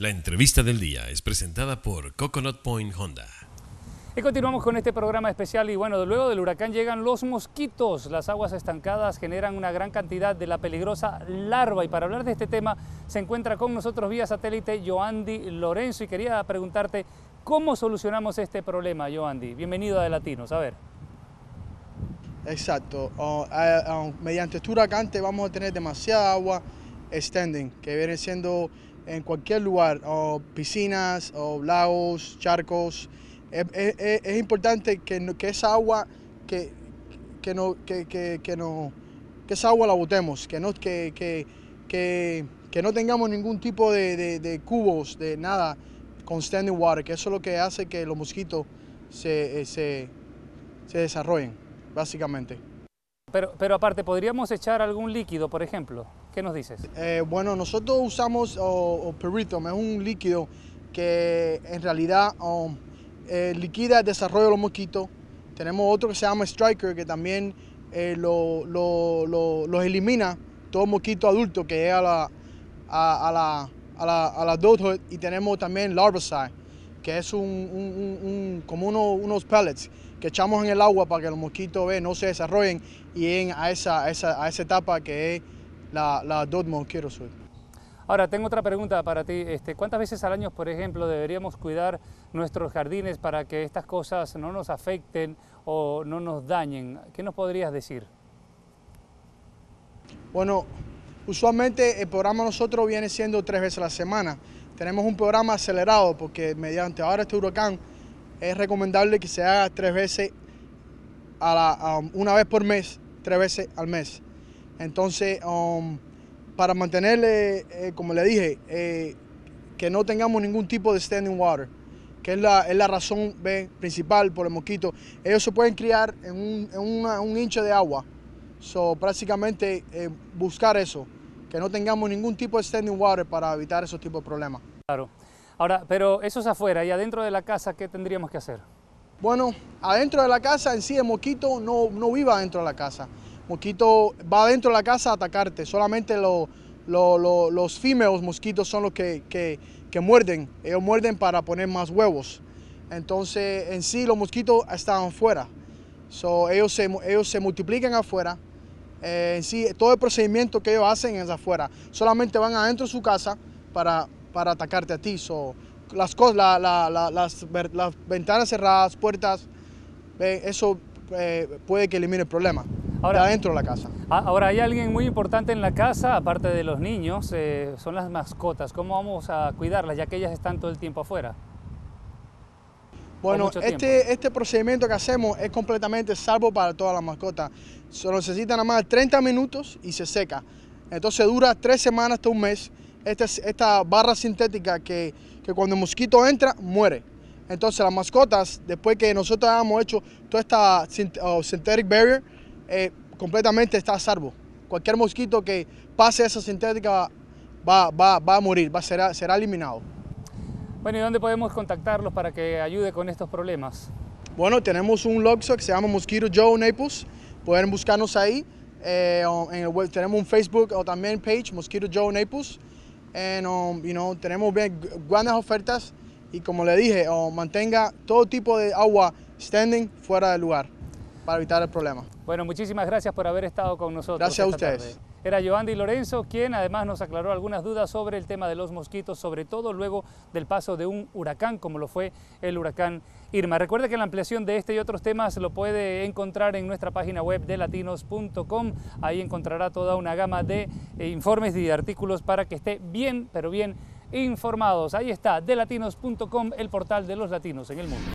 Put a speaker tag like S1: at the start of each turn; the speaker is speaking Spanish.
S1: La entrevista del día es presentada por Coconut Point Honda.
S2: Y continuamos con este programa especial y bueno, luego del huracán llegan los mosquitos. Las aguas estancadas generan una gran cantidad de la peligrosa larva y para hablar de este tema se encuentra con nosotros vía satélite Joandy Lorenzo y quería preguntarte cómo solucionamos este problema, Joandy. Bienvenido a Latinos, a ver.
S1: Exacto, oh, mediante este huracán vamos a tener demasiada agua extending, que viene siendo en cualquier lugar, o piscinas, o lagos, charcos. Es, importante que, que, esa agua que, no, no, que esa agua la botemos, que no, que, que, no tengamos ningún tipo de, cubos, de nada, con standing water, que eso es lo que hace que los mosquitos se eh, desarrollen, básicamente. Pero,
S2: aparte, ¿podríamos echar algún líquido, por ejemplo? ¿Qué nos dices?
S1: Eh, bueno, nosotros usamos oh, es un líquido que en realidad um, eh, liquida el desarrollo de los mosquitos. Tenemos otro que se llama Striker, que también eh, lo, los elimina todo mosquito adulto que llega a la, a, Y tenemos también Larvicide, que es como unos pellets que echamos en el agua para que los mosquitos no se desarrollen y en a esa, esa, a esa etapa que es la, la quiero mosquito
S2: Ahora, tengo otra pregunta para ti. Este, ¿Cuántas veces al año, por ejemplo, deberíamos cuidar nuestros jardines para que estas cosas no nos afecten o no nos dañen? ¿Qué nos podrías decir?
S1: Bueno, usualmente el programa nosotros viene siendo tres veces a la semana. Tenemos un programa acelerado porque mediante ahora este huracán es recomendable que se haga tres veces a una vez por mes, tres veces al mes. Entonces, um, para mantenerle, eh, como le dije, eh, que no tengamos ningún tipo de standing water, que es la, razón principal por el mosquito. Ellos se pueden criar en un, en de agua. So, prácticamente eh, buscar eso, que no tengamos ningún tipo de standing water para evitar esos tipos de problemas.
S2: Claro. Ahora, pero eso es afuera y adentro de la casa, ¿qué tendríamos que hacer?
S1: Bueno, adentro de la casa en sí, el mosquito no, no viva adentro de la casa. Mosquito va adentro de la casa a atacarte, solamente los fímeros mosquitos son los que, muerden. Ellos muerden para poner más huevos. Entonces, en sí, los mosquitos están afuera. So, ellos, se, ellos se multiplican afuera. Eh, en sí, todo el procedimiento que ellos hacen es afuera. Solamente van adentro de su casa para para atacarte a ti. So, las, cosas, las, ventanas cerradas, puertas, eso eh, puede que elimine el problema. Ahora, de adentro de la casa.
S2: Ahora, hay alguien muy importante en la casa, aparte de los niños, eh, son las mascotas. ¿Cómo vamos a cuidarlas, ya que ellas están todo el tiempo afuera?
S1: Bueno, este, este procedimiento que hacemos es completamente salvo para todas las mascotas. Solo necesitan nada más 30 minutos y se seca. Entonces dura tres semanas hasta un mes esta, barra sintética que, que cuando el mosquito entra, muere. Entonces las mascotas, después que nosotros hayamos hecho toda esta synthetic barrier, eh, completamente está a salvo. Cualquier mosquito que pase esa sintética va, va, va a morir, va, será, será eliminado.
S2: Bueno, ¿y dónde podemos contactarlos para que ayude con estos problemas?
S1: Bueno, tenemos un Luxo que se llama Mosquito Joe Naples. Pueden buscarnos ahí. Eh, tenemos un Facebook o también page, Mosquito Joe Naples. Eh, tenemos bien, grandes ofertas y como le dije, oh, mantenga todo tipo de agua standing fuera del lugar para evitar el problema.
S2: Bueno, muchísimas gracias por haber estado con nosotros. Gracias a ustedes. Era Giovanni Lorenzo quien además nos aclaró algunas dudas sobre el tema de los mosquitos, sobre todo luego del paso de un huracán como lo fue el huracán Irma. Recuerde que la ampliación de este y otros temas lo puede encontrar en nuestra página web delatinos.com, Ahí encontrará toda una gama de eh, informes y artículos para que esté bien, pero bien informados. Ahí está, delatinos.com, el portal de los latinos en el mundo.